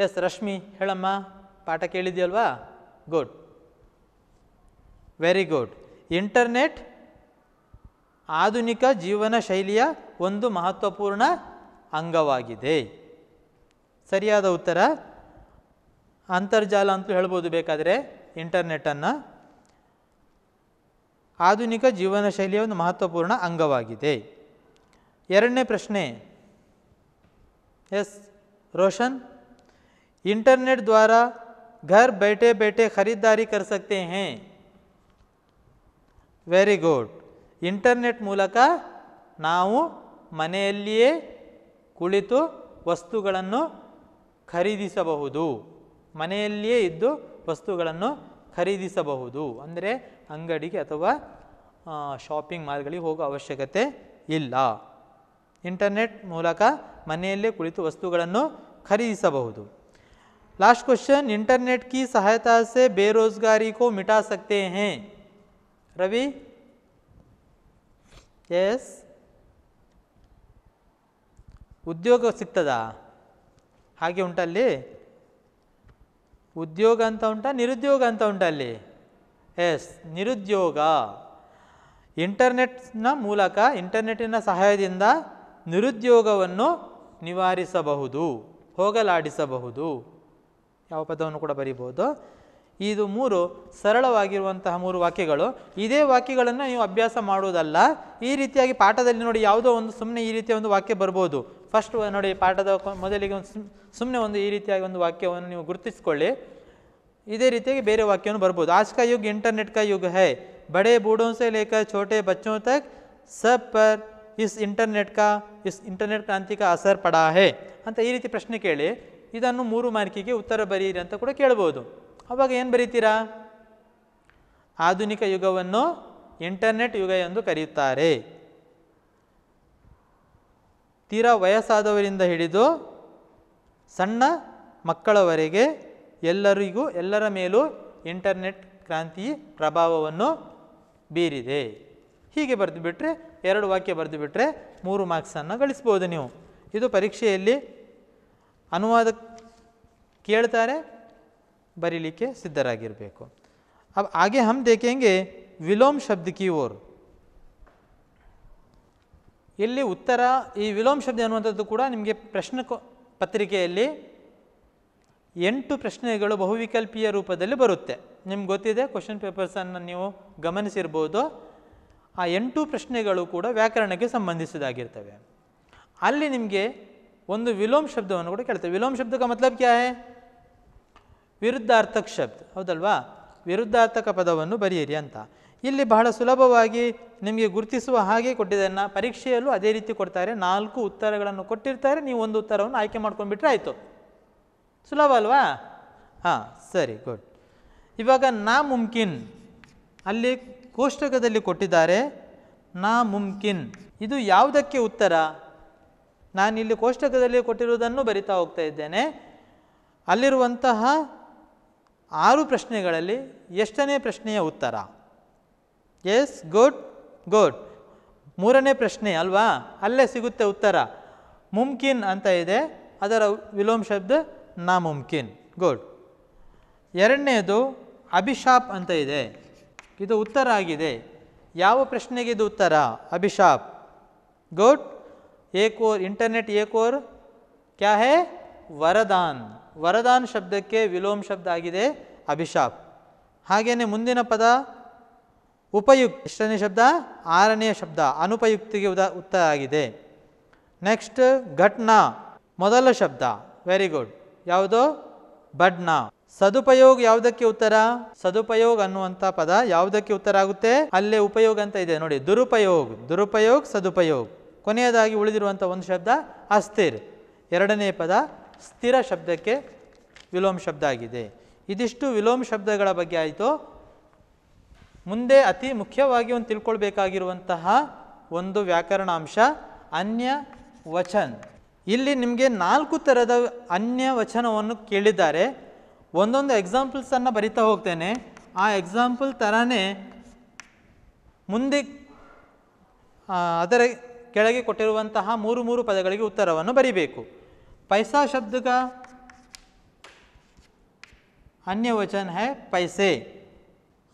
ಎಸ್ ರಶ್ಮಿ ಹೇಳಮ್ಮ ಪಾಠ ಕೇಳಿದೆಯಲ್ವಾ ಗುಡ್ ವೆರಿ ಗುಡ್ ಇಂಟರ್ನೆಟ್ ಆಧುನಿಕ ಜೀವನ ಶೈಲಿಯ ಒಂದು ಮಹತ್ವಪೂರ್ಣ ಅಂಗವಾಗಿದೆ ಸರಿಯಾದ ಉತ್ತರ ಅಂತರ್ಜಾಲ ಅಂತಲೂ ಹೇಳ್ಬೋದು ಬೇಕಾದರೆ ಇಂಟರ್ನೆಟ್ಟನ್ನು ಆಧುನಿಕ ಜೀವನ ಶೈಲಿಯ ಒಂದು ಮಹತ್ವಪೂರ್ಣ ಅಂಗವಾಗಿದೆ ಎರಡನೇ ಪ್ರಶ್ನೆ ಎಸ್ ರೋಷನ್ ಇಂಟರ್ನೆಟ್ ದ್ವಾರ ಘರ್ बैठे ಬೇಟೆ ಖರೀದಾರಿ कर सकते हैं ವೆರಿ ಗುಡ್ ಇಂಟರ್ನೆಟ್ ಮೂಲಕ ನಾವು ಮನೆಯಲ್ಲಿಯೇ ಕುಳಿತು ವಸ್ತುಗಳನ್ನು ಖರೀದಿಸಬಹುದು ಮನೆಯಲ್ಲಿಯೇ ಇದ್ದು ವಸ್ತುಗಳನ್ನು ಖರೀದಿಸಬಹುದು ಅಂದರೆ ಅಂಗಡಿಗೆ ಅಥವಾ ಶಾಪಿಂಗ್ ಮಾಲ್ಗಳಿಗೆ ಹೋಗೋ ಅವಶ್ಯಕತೆ ಇಲ್ಲ ಇಂಟರ್ನೆಟ್ ಮೂಲಕ ಮನೆಯಲ್ಲೇ ಕುಳಿತು ವಸ್ತುಗಳನ್ನು ಖರೀದಿಸಬಹುದು ಲಾಸ್ಟ್ क्वेश्चन ಇಂಟರ್ನೆಟ್ की सहायता से बेरोजगारी को मिटा सकते हैं रवि ಎಸ್ ಉದ್ಯೋಗ ಸಿಗ್ತದಾ ಹಾಗೆ ಉಂಟಲ್ಲಿ ಉದ್ಯೋಗ ಅಂತ ಉಂಟಾ ನಿರುದ್ಯೋಗ ಅಂತ ಉಂಟಲ್ಲಿ ಎಸ್ ನಿರುದ್ಯೋಗ ಇಂಟರ್ನೆಟ್ನ ಮೂಲಕ ಇಂಟರ್ನೆಟ್ಟಿನ ಸಹಾಯದಿಂದ ನಿರುದ್ಯೋಗವನ್ನು ನಿವಾರಿಸಬಹುದು ಹೋಗಲಾಡಿಸಬಹುದು ಯಾವ ಪದವನ್ನು ಕೂಡ ಬರೀಬೋದು ಇದು ಮೂರು ಸರಳವಾಗಿರುವಂತಹ ಮೂರು ವಾಕ್ಯಗಳು ಇದೇ ವಾಕ್ಯಗಳನ್ನು ನೀವು ಅಭ್ಯಾಸ ಮಾಡುವುದಲ್ಲ ಈ ರೀತಿಯಾಗಿ ಪಾಠದಲ್ಲಿ ನೋಡಿ ಯಾವುದೋ ಒಂದು ಸುಮ್ಮನೆ ಈ ರೀತಿಯ ಒಂದು ವಾಕ್ಯ ಬರ್ಬೋದು ಫಸ್ಟ್ ನೋಡಿ ಪಾಠದ ಮೊದಲಿಗೆ ಒಂದು ಸುಮ್ಮನೆ ಒಂದು ಈ ರೀತಿಯಾಗಿ ಒಂದು ವಾಕ್ಯವನ್ನು ನೀವು ಗುರುತಿಸಿಕೊಳ್ಳಿ ಇದೇ ರೀತಿಯಾಗಿ ಬೇರೆ ವಾಕ್ಯವನ್ನು ಬರ್ಬೋದು ಆಜ್ ಕಾ ಇಂಟರ್ನೆಟ್ ಕಾ ಯುಗ ಹೈ ಬಡೇ ಬೂಡೋ ಸೆ ಲೇಖ ಛೋಟೆ ಬಚ್ಚೋ ತಕ್ ಸಬ್ ಪರ್ ಇಸ್ ಇಂಟರ್ನೆಟ್ ಕಾ ಇಸ್ ಇಂಟರ್ನೆಟ್ ಕ್ರಾಂತಿ ಕಾ ಅಸರ್ ಪಡಾ ಹೇ ಅಂತ ಈ ರೀತಿ ಪ್ರಶ್ನೆ ಕೇಳಿ ಇದನ್ನು ಮೂರು ಮಾರ್ಕಿಗೆ ಉತ್ತರ ಬರೀರಿ ಅಂತ ಕೂಡ ಕೇಳ್ಬೋದು ಅವಾಗ ಏನು ಬರೀತೀರಾ ಆಧುನಿಕ ಯುಗವನ್ನು ಇಂಟರ್ನೆಟ್ ಯುಗ ಎಂದು ಕರೆಯುತ್ತಾರೆ ತೀರಾ ವಯಸ್ಸಾದವರಿಂದ ಹಿಡಿದು ಸಣ್ಣ ಮಕ್ಕಳವರೆಗೆ ಎಲ್ಲರಿಗೂ ಎಲ್ಲರ ಮೇಲೂ ಇಂಟರ್ನೆಟ್ ಕ್ರಾಂತಿ ಪ್ರಭಾವವನ್ನು ಬೀರಿದೆ ಹೀಗೆ ಬರೆದು ಬಿಟ್ಟರೆ ಎರಡು ವಾಕ್ಯ ಬರೆದು ಬಿಟ್ಟರೆ ಮೂರು ಮಾರ್ಕ್ಸನ್ನು ಗಳಿಸ್ಬೋದು ನೀವು ಇದು ಪರೀಕ್ಷೆಯಲ್ಲಿ ಅನುವಾದ ಕೇಳ್ತಾರೆ ಬರೀಲಿಕ್ಕೆ ಸಿದ್ಧರಾಗಿರಬೇಕು ಅಬ್ ಹಾಗೆ ಹಮ್ देखेंगे विलोम शब्द की ओर ಇಲ್ಲಿ ಉತ್ತರ ಈ ವಿಲೋಮ ಶಬ್ದ ಅನ್ನುವಂಥದ್ದು ಕೂಡ ನಿಮಗೆ ಪ್ರಶ್ನೆ ಪತ್ರಿಕೆಯಲ್ಲಿ ಎಂಟು ಪ್ರಶ್ನೆಗಳು ಬಹುವಿಕಲ್ಪೀಯ ರೂಪದಲ್ಲಿ ಬರುತ್ತೆ ನಿಮ್ಗೆ ಗೊತ್ತಿದೆ ಕ್ವಶನ್ ಪೇಪರ್ಸನ್ನು ನೀವು ಗಮನಿಸಿರ್ಬೋದು ಆ ಎಂಟು ಪ್ರಶ್ನೆಗಳು ಕೂಡ ವ್ಯಾಕರಣಕ್ಕೆ ಸಂಬಂಧಿಸಿದಾಗಿರ್ತವೆ ಅಲ್ಲಿ ನಿಮಗೆ ಒಂದು ವಿಲೋಮ ಶಬ್ದವನ್ನು ಕೂಡ ಕೇಳ್ತೇವೆ ವಿಲೋಮ ಶಬ್ದಕ್ಕೆ ಮತ್ಲಬ್ ಕ್ಯಾ ಹೇ ವಿರುದ್ಧಾರ್ಥಕ ಶಬ್ದ ಹೌದಲ್ವಾ ವಿರುದ್ಧಾರ್ಥಕ ಪದವನ್ನು ಬರೆಯಿರಿ ಅಂತ ಇಲ್ಲಿ ಬಹಳ ಸುಲಭವಾಗಿ ನಿಮಗೆ ಗುರುತಿಸುವ ಹಾಗೆ ಕೊಟ್ಟಿದ್ದನ್ನು ಪರೀಕ್ಷೆಯಲ್ಲೂ ಅದೇ ರೀತಿ ಕೊಡ್ತಾರೆ ನಾಲ್ಕು ಉತ್ತರಗಳನ್ನು ಕೊಟ್ಟಿರ್ತಾರೆ ನೀವು ಒಂದು ಉತ್ತರವನ್ನು ಆಯ್ಕೆ ಮಾಡ್ಕೊಂಡ್ಬಿಟ್ರೆ ಆಯಿತು ಸುಲಭ ಅಲ್ವಾ ಹಾಂ ಸರಿ ಗುಡ್ ಇವಾಗ ನಾ ಮುಮ್ಕಿನ್ ಅಲ್ಲಿ ಕೋಷ್ಟಕದಲ್ಲಿ ಕೊಟ್ಟಿದ್ದಾರೆ ನಾ ಮುಮ್ಕಿನ್ ಇದು ಯಾವುದಕ್ಕೆ ಉತ್ತರ ನಾನಿಲ್ಲಿ ಕೋಷ್ಟಕದಲ್ಲಿ ಕೊಟ್ಟಿರುವುದನ್ನು ಬರಿತಾ ಹೋಗ್ತಾ ಇದ್ದೇನೆ ಅಲ್ಲಿರುವಂತಹ ಆರು ಪ್ರಶ್ನೆಗಳಲ್ಲಿ ಎಷ್ಟನೇ ಪ್ರಶ್ನೆಯ ಉತ್ತರ ಎಸ್ ಗುಡ್ ಗುಡ್ ಮೂರನೇ ಪ್ರಶ್ನೆ ಅಲ್ವಾ ಅಲ್ಲೇ ಸಿಗುತ್ತೆ ಉತ್ತರ ಮುಮ್ಕಿನ್ ಅಂತ ಇದೆ ಅದರ ವಿಲೋಮ ಶಬ್ದ ನಾ ಮುಮ್ಕಿನ್ ಗುಡ್ ಎರಡನೇದು ಅಭಿಶಾಪ್ ಅಂತ ಇದೆ ಇದು ಉತ್ತರ ಆಗಿದೆ ಯಾವ ಪ್ರಶ್ನೆಗೆ ಇದು ಉತ್ತರ ಅಭಿಶಾಪ್ ಗುಡ್ एक और इंटरनेट एक क्या है ವರದಾನ್ ವರದಾನ್ ಶಬ್ದಕ್ಕೆ ವಿಲೋಮ್ ಶಬ್ದ ಆಗಿದೆ ಅಭಿಶಾಪ್ ಹಾಗೆಯೇ ಮುಂದಿನ ಪದ ಉಪಯುಕ್ತ ಎಷ್ಟನೇ ಶಬ್ದ ಆರನೇ ಶಬ್ದ ಅನುಪಯುಕ್ತಿಗೆ ಉದಾ ಉತ್ತರ ಆಗಿದೆ ನೆಕ್ಸ್ಟ್ ಘಟ್ನಾ ಮೊದಲ ಶಬ್ದ ವೆರಿ ಗುಡ್ ಯಾವುದು ಬಡ್ನ ಸದುಪಯೋಗ ಯಾವುದಕ್ಕೆ ಉತ್ತರ ಸದುಪಯೋಗ ಅನ್ನುವಂಥ ಪದ ಯಾವುದಕ್ಕೆ ಉತ್ತರ ಆಗುತ್ತೆ ಅಲ್ಲೇ ಉಪಯೋಗ ಅಂತ ಇದೆ ನೋಡಿ ದುರುಪಯೋಗ ದುರುಪಯೋಗ ಸದುಪಯೋಗ ಕೊನೆಯದಾಗಿ ಉಳಿದಿರುವಂಥ ಒಂದು ಶಬ್ದ ಅಸ್ಥಿರ್ ಎರಡನೇ ಪದ ಸ್ಥಿರ ಶಬ್ದಕ್ಕೆ ವಿಲೋಮ ಶಬ್ದ ಆಗಿದೆ ಇದಿಷ್ಟು ವಿಲೋಮ ಶಬ್ದಗಳ ಬಗ್ಗೆ ಆಯಿತು ಮುಂದೆ ಅತಿ ಮುಖ್ಯವಾಗಿ ಒಂದು ತಿಳ್ಕೊಳ್ಬೇಕಾಗಿರುವಂತಹ ಒಂದು ವ್ಯಾಕರಣಾಂಶ ಅನ್ಯ ವಚನ್ ಇಲ್ಲಿ ನಿಮಗೆ ನಾಲ್ಕು ಥರದ ಅನ್ಯ ವಚನವನ್ನು ಕೇಳಿದ್ದಾರೆ ಒಂದೊಂದು ಎಕ್ಸಾಂಪಲ್ಸನ್ನು ಬರಿತಾ ಹೋಗ್ತೇನೆ ಆ ಎಕ್ಸಾಂಪಲ್ ಥರನೇ ಮುಂದೆ ಅದರ के पद उत्तर बरी पैसा शब्द का अन्य वचन है पैसे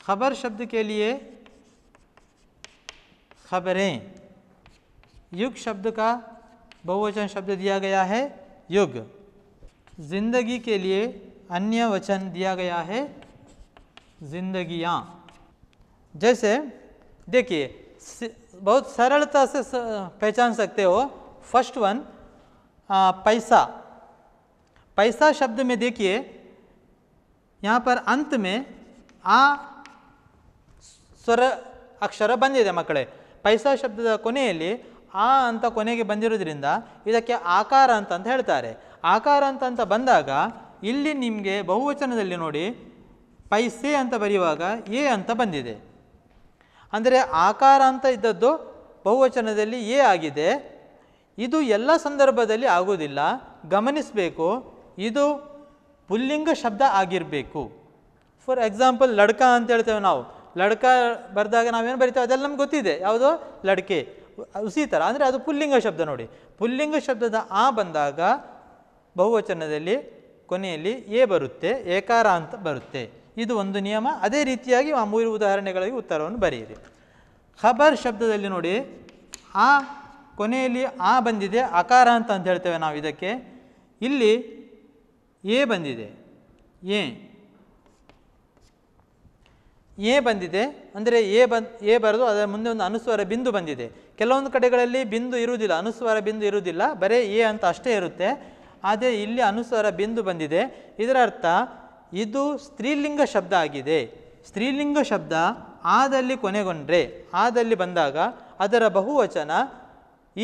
खबर शब्द के लिए खबरें युग शब्द का बहुवचन शब्द दिया गया है युग जिंदगी के लिए अन्य वचन दिया गया है जिंदगी जैसे देखिए बहुत सरलता से पहचान सकते हो फर्स्ट वन ಪೈಸಾ पैसा पैसा शब्द में देखिए यहाँ पर अंत ಆ ಸ್ವರ ಅಕ್ಷರ ಬಂದಿದೆ ಮಕ್ಕಳೇ ಪೈಸಾ ಶಬ್ದದ ಕೊನೆಯಲ್ಲಿ ಆ ಅಂತ ಕೊನೆಗೆ ಬಂದಿರೋದ್ರಿಂದ ಇದಕ್ಕೆ ಆಕಾರ ಅಂತ ಅಂತ ಹೇಳ್ತಾರೆ ಆಕಾರ ಅಂತ ಅಂತ ಬಂದಾಗ ಇಲ್ಲಿ ನಿಮಗೆ ಬಹುವಚನದಲ್ಲಿ ನೋಡಿ ಪೈಸೆ ಅಂತ ಬರೆಯುವಾಗ ಎ ಅಂತ ಬಂದಿದೆ ಅಂದರೆ ಆಕಾರ ಅಂತ ಇದ್ದದ್ದು ಬಹುವಚನದಲ್ಲಿ ಎ ಆಗಿದೆ ಇದು ಎಲ್ಲ ಸಂದರ್ಭದಲ್ಲಿ ಆಗೋದಿಲ್ಲ ಗಮನಿಸಬೇಕು ಇದು ಪುಲ್ಲಿಂಗ ಶಬ್ದ ಆಗಿರಬೇಕು ಫಾರ್ ಎಕ್ಸಾಂಪಲ್ ಲಡ್ಕ ಅಂತ ಹೇಳ್ತೇವೆ ನಾವು ಲಡ್ಕ ಬರೆದಾಗ ನಾವೇನು ಬರಿತೇವೆ ಅದೆಲ್ಲ ನಮ್ಗೆ ಗೊತ್ತಿದೆ ಯಾವುದು ಲಡ್ಕೆ ಉಸಿ ಥರ ಅಂದರೆ ಅದು ಪುಲ್ಲಿಂಗ ಶಬ್ದ ನೋಡಿ ಪುಲ್ಲಿಂಗ ಶಬ್ದದ ಆ ಬಂದಾಗ ಬಹುವಚನದಲ್ಲಿ ಕೊನೆಯಲ್ಲಿ ಎ ಬರುತ್ತೆ ಏಕಾರ ಅಂತ ಬರುತ್ತೆ ಇದು ಒಂದು ನಿಯಮ ಅದೇ ರೀತಿಯಾಗಿ ಆ ಮೂರು ಉದಾಹರಣೆಗಳಿಗೆ ಉತ್ತರವನ್ನು ಬರೆಯಿರಿ ಖಬರ್ ಶಬ್ದದಲ್ಲಿ ನೋಡಿ ಆ ಕೊನೆಯಲ್ಲಿ ಆ ಬಂದಿದೆ ಅಕಾರ ಅಂತ ಅಂತ ಹೇಳ್ತೇವೆ ನಾವು ಇದಕ್ಕೆ ಇಲ್ಲಿ ಎ ಬಂದಿದೆ ಏ ಎ ಬಂದಿದೆ ಅಂದರೆ ಎ ಬಂದ್ ಎ ಬರೆದು ಅದರ ಮುಂದೆ ಒಂದು ಅನುಸ್ವಾರ ಬಿಂದು ಬಂದಿದೆ ಕೆಲವೊಂದು ಕಡೆಗಳಲ್ಲಿ ಬಿಂದು ಇರುವುದಿಲ್ಲ ಅನುಸ್ವಾರ ಬಿಂದು ಇರುವುದಿಲ್ಲ ಬರೇ ಎ ಅಂತ ಅಷ್ಟೇ ಇರುತ್ತೆ ಆದರೆ ಇಲ್ಲಿ ಅನುಸ್ವಾರ ಬಿಂದು ಬಂದಿದೆ ಇದರ ಅರ್ಥ ಇದು ಸ್ತ್ರೀಲಿಂಗ ಶಬ್ದ ಆಗಿದೆ ಸ್ತ್ರೀಲಿಂಗ ಶಬ್ದ ಆದಲ್ಲಿ ಕೊನೆಗೊಂಡ್ರೆ ಆದಲ್ಲಿ ಬಂದಾಗ ಅದರ ಬಹುವಚನ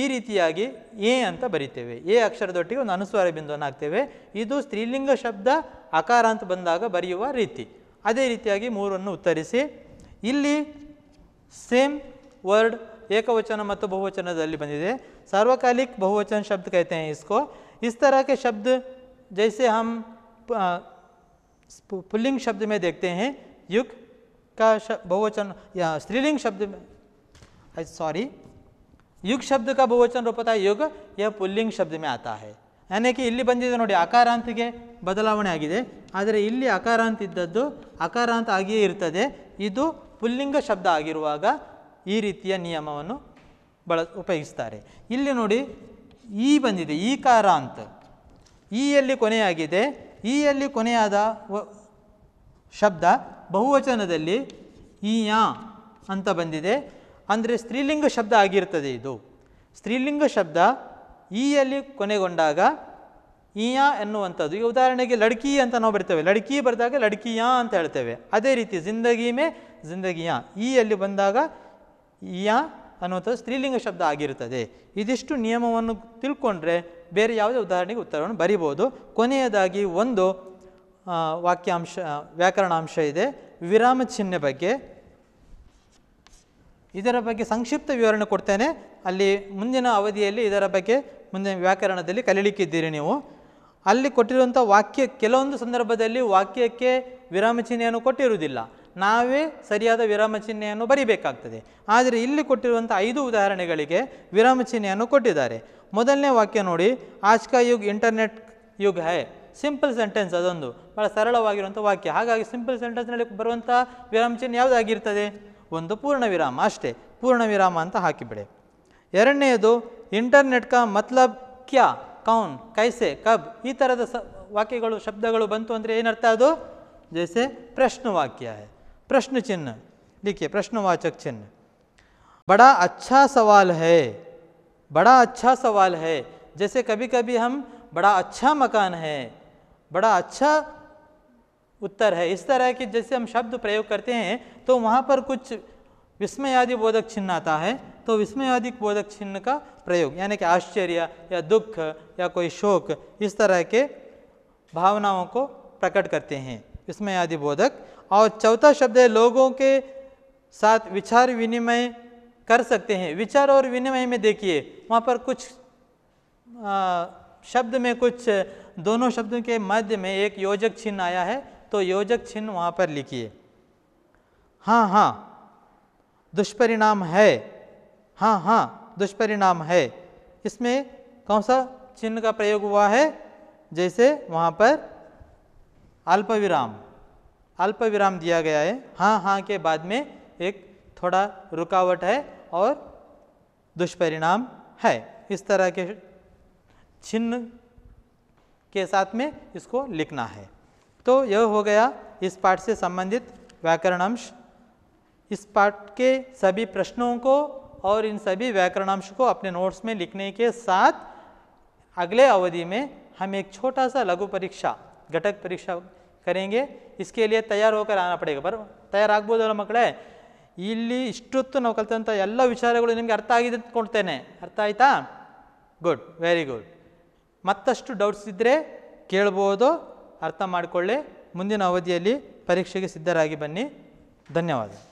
ಈ ರೀತಿಯಾಗಿ ಎ ಅಂತ ಬರಿತೇವೆ ಎ ಅಕ್ಷರದೊಟ್ಟಿಗೆ ಒಂದು ಅನುಸ್ವಾರ ಬಿಂದುವನ್ನು ಹಾಕ್ತೇವೆ ಇದು ಸ್ತ್ರೀಲಿಂಗ ಶಬ್ದ ಅಕಾರ ಅಂತ ಬಂದಾಗ ಬರೆಯುವ ರೀತಿ ಅದೇ ರೀತಿಯಾಗಿ ಮೂರನ್ನು ಉತ್ತರಿಸಿ ಇಲ್ಲಿ ಸೇಮ್ ವರ್ಡ್ ಏಕವಚನ ಮತ್ತು ಬಹುವಚನದಲ್ಲಿ ಬಂದಿದೆ ಸಾರ್ವಕಾಲಿಕ್ ಬಹುವಚನ ಶಬ್ದ ಕೈತೇ ಇಸ್ಕೋ ಇಸ್ತರಕ್ಕೆ ಶಬ್ದ ಜೈಸೆ ಹಮ್ पुल्लिंग शब्द में देखते हैं ಕ का बहुवचन या स्त्रीलिंग शब्द में सॉरी ಯುಗ್ ಶಬ್ದಕ್ಕೆ ಬಹುವಚನ ರೂಪದ ಯುಗ್ ಯ ಪುಲ್ಲಿಂಗ್ ಶಬ್ದ ಮೇ ಆತ ಹೇ ಇಲ್ಲಿ ಬಂದಿದೆ ನೋಡಿ ಅಕಾರಾಂತಿಗೆ ಬದಲಾವಣೆ ಆಗಿದೆ ಆದರೆ ಇಲ್ಲಿ ಅಕಾರಾಂತ ಇದ್ದದ್ದು ಅಕಾರಾಂತ ಆಗಿಯೇ ಇರ್ತದೆ ಇದು ಪುಲ್ಲಿಂಗ ಶಬ್ದ ಆಗಿರುವಾಗ ಈ ರೀತಿಯ ನಿಯಮವನ್ನು ಬಳ ಉಪಯೋಗಿಸ್ತಾರೆ ಇಲ್ಲಿ ನೋಡಿ ಈ ಬಂದಿದೆ ಈ ಕಾರಾಂತ್ ಈಯಲ್ಲಿ ಕೊನೆಯಾಗಿದೆ ಈಯಲ್ಲಿ ಕೊನೆಯಾದ ಶಬ್ದ ಬಹುವಚನದಲ್ಲಿ ಈಯ ಅಂತ ಬಂದಿದೆ ಅಂದರೆ ಸ್ತ್ರೀಲಿಂಗ ಶಬ್ದ ಆಗಿರ್ತದೆ ಇದು ಸ್ತ್ರೀಲಿಂಗ ಶಬ್ದ ಈಯಲ್ಲಿ ಕೊನೆಗೊಂಡಾಗ ಈಯ ಎನ್ನುವಂಥದ್ದು ಈ ಉದಾಹರಣೆಗೆ ಲಡ್ಕಿ ಅಂತ ನಾವು ಬರ್ತೇವೆ ಲಡ್ಕಿ ಬರೆದಾಗ ಲಡ್ಕಿಯಾ ಅಂತ ಹೇಳ್ತೇವೆ ಅದೇ ರೀತಿ ಜಿಂದಗಿ ಮೇ ಜಿಂದಗಿಯ ಈಯಲ್ಲಿ ಬಂದಾಗ ಈಯ ಅನ್ನುವಂಥದ್ದು ಸ್ತ್ರೀಲಿಂಗ ಶಬ್ದ ಆಗಿರುತ್ತದೆ ಇದಿಷ್ಟು ನಿಯಮವನ್ನು ತಿಳ್ಕೊಂಡ್ರೆ ಬೇರೆ ಯಾವುದೇ ಉದಾಹರಣೆಗೆ ಉತ್ತರವನ್ನು ಬರಿಬೋದು ಕೊನೆಯದಾಗಿ ಒಂದು ವಾಕ್ಯಾಂಶ ವ್ಯಾಕರಣಾಂಶ ಇದೆ ವಿರಾಮ ಚಿಹ್ನೆ ಬಗ್ಗೆ ಇದರ ಬಗ್ಗೆ ಸಂಕ್ಷಿಪ್ತ ವಿವರಣೆ ಕೊಡ್ತೇನೆ ಅಲ್ಲಿ ಮುಂದಿನ ಅವಧಿಯಲ್ಲಿ ಇದರ ಬಗ್ಗೆ ಮುಂದಿನ ವ್ಯಾಕರಣದಲ್ಲಿ ಕಲೀಲಿಕ್ಕಿದ್ದೀರಿ ನೀವು ಅಲ್ಲಿ ಕೊಟ್ಟಿರುವಂಥ ವಾಕ್ಯ ಕೆಲವೊಂದು ಸಂದರ್ಭದಲ್ಲಿ ವಾಕ್ಯಕ್ಕೆ ವಿರಾಮ ಚಿಹ್ನೆಯನ್ನು ಕೊಟ್ಟಿರುವುದಿಲ್ಲ ನಾವೇ ಸರಿಯಾದ ವಿರಾಮ ಚಿಹ್ನೆಯನ್ನು ಬರೀಬೇಕಾಗ್ತದೆ ಆದರೆ ಇಲ್ಲಿ ಕೊಟ್ಟಿರುವಂಥ ಐದು ಉದಾಹರಣೆಗಳಿಗೆ ವಿರಾಮ ಚಿಹ್ನೆಯನ್ನು ಕೊಟ್ಟಿದ್ದಾರೆ ಮೊದಲನೇ ವಾಕ್ಯ ನೋಡಿ ಆಜ್ಕಾ ಯುಗ್ ಇಂಟರ್ನೆಟ್ ಯುಗ್ ಹೈ ಸಿಂಪಲ್ ಸೆಂಟೆನ್ಸ್ ಅದೊಂದು ಭಾಳ ಸರಳವಾಗಿರುವಂಥ ವಾಕ್ಯ ಹಾಗಾಗಿ ಸಿಂಪಲ್ ಸೆಂಟೆನ್ಸ್ನಲ್ಲಿ ಬರುವಂಥ ವಿರಾಮ ಚಿಹ್ನೆ ಯಾವುದಾಗಿರ್ತದೆ ಒಂದು ಪೂರ್ಣ ವಿರಾಮ ಅಷ್ಟೇ ಪೂರ್ಣ ವಿರಾಮ ಅಂತ ಹಾಕಿಬಿಡಿ ಎರಡನೆಯದು ಇಂಟರ್ನೆಟ್ ಕಾ ಮತ್ಲಬ್ ಕ್ಯಾ ಕೌನ್ ಕೈಸೆ ಕಬ್ ಈ ಥರದ ಸ ವಾಕ್ಯಗಳು ಶಬ್ದಗಳು ಬಂತು ಅಂದರೆ ಏನರ್ಥ ಅದು ಜೈಸೆ ಪ್ರಶ್ನವಾಕ್ಯ प्रश्न चिन्ह देखिए प्रश्नवाचक चिन्ह बड़ा अच्छा सवाल है बड़ा अच्छा सवाल है जैसे कभी कभी हम बड़ा अच्छा मकान है बड़ा अच्छा उत्तर है इस तरह की जैसे हम शब्द प्रयोग करते हैं तो वहाँ पर कुछ विस्मय आदि बोधक चिन्ह आता है तो विस्मय आदि बोधक चिन्ह का प्रयोग यानी कि आश्चर्य या दुख या कोई शोक इस तरह के भावनाओं को प्रकट करते हैं विस्मय आदि बोधक और चौथा शब्द है लोगों के साथ विचार विनिमय कर सकते हैं विचार और विनिमय में देखिए वहाँ पर कुछ आ, शब्द में कुछ दोनों शब्दों के मध्य में एक योजक छिन्ह आया है तो योजक छिन्ह वहाँ पर लिखिए हाँ हाँ दुष्परिणाम है हाँ हाँ दुष्परिणाम है इसमें कौन सा चिन्ह का प्रयोग हुआ है जैसे वहाँ पर अल्पविराम अल्प विराम दिया गया है हाँ हाँ के बाद में एक थोड़ा रुकावट है और दुष्परिणाम है इस तरह के छिन्न के साथ में इसको लिखना है तो यह हो गया इस पाठ से संबंधित व्याकरणांश इस पाठ के सभी प्रश्नों को और इन सभी व्याकरणांश को अपने नोट्स में लिखने के साथ अगले अवधि में हम एक छोटा सा लघु परीक्षा घटक परीक्षा करेंगे इसके ತಯಾರು तैयार होकर ಪಡೆಗೆ ಬರೋ बरो ತಯಾರಾಗ್ಬೋದಲ್ಲ ಮಕ್ಕಳೇ ಇಲ್ಲಿ ಇಷ್ಟೊತ್ತು ನಾವು ಕಲಿತಂಥ ಎಲ್ಲ ವಿಚಾರಗಳು ನಿಮಗೆ ಅರ್ಥ ಆಗಿದೆ ಕೊಡ್ತೇನೆ ಅರ್ಥ ಆಯಿತಾ ಗುಡ್ ವೆರಿ ಗುಡ್ ಮತ್ತಷ್ಟು ಡೌಟ್ಸ್ ಇದ್ದರೆ ಕೇಳ್ಬೋದು ಅರ್ಥ ಮಾಡಿಕೊಳ್ಳಿ ಮುಂದಿನ ಅವಧಿಯಲ್ಲಿ ಪರೀಕ್ಷೆಗೆ ಸಿದ್ಧರಾಗಿ ಬನ್ನಿ ಧನ್ಯವಾದ